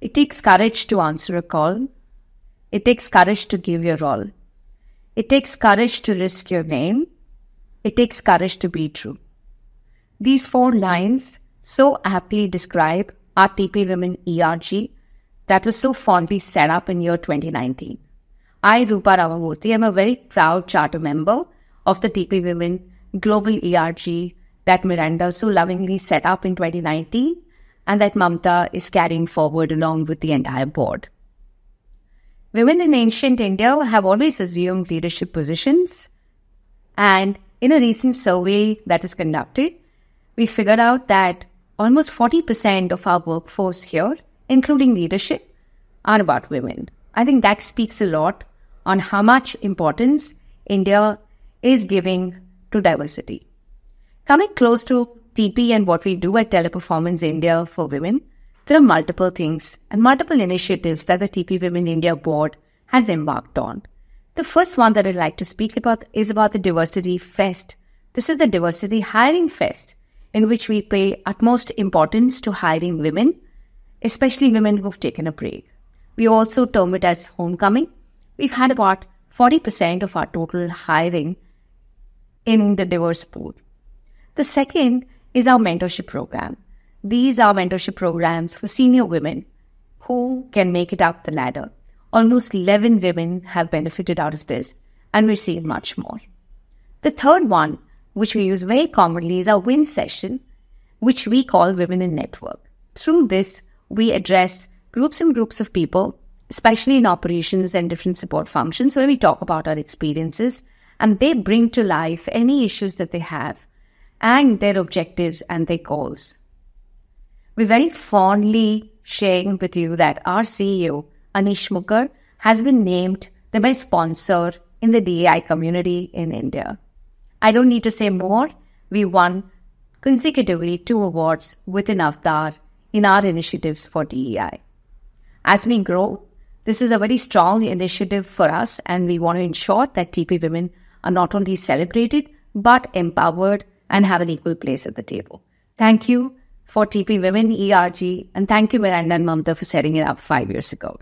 It takes courage to answer a call. It takes courage to give your all. It takes courage to risk your name. It takes courage to be true. These four lines so aptly describe our TP Women ERG that was so fondly set up in year 2019. I, Rupa Ramamurthy, am a very proud charter member of the TP Women Global ERG that Miranda so lovingly set up in 2019 and that Mamta is carrying forward along with the entire board. Women in ancient India have always assumed leadership positions, and in a recent survey that is conducted, we figured out that almost 40% of our workforce here, including leadership, are about women. I think that speaks a lot on how much importance India is giving to diversity. Coming close to TP and what we do at Teleperformance India for women, there are multiple things and multiple initiatives that the TP Women India board has embarked on. The first one that I'd like to speak about is about the Diversity Fest. This is the Diversity Hiring Fest, in which we pay utmost importance to hiring women, especially women who've taken a break. We also term it as homecoming. We've had about 40% of our total hiring in the diverse pool. The second is our mentorship program. These are mentorship programs for senior women who can make it up the ladder. Almost 11 women have benefited out of this, and we're seeing much more. The third one, which we use very commonly, is our WIN session, which we call Women in Network. Through this, we address groups and groups of people, especially in operations and different support functions, where we talk about our experiences and they bring to life any issues that they have and their objectives and their goals. We very fondly sharing with you that our CEO, Anish Muker has been named the best sponsor in the DAI community in India. I don't need to say more. We won consecutively two awards within Avtar in our initiatives for DEI. As we grow, this is a very strong initiative for us, and we want to ensure that TP women are not only celebrated but empowered and have an equal place at the table. Thank you for TP Women, ERG, and thank you, Miranda and Mamta, for setting it up five years ago.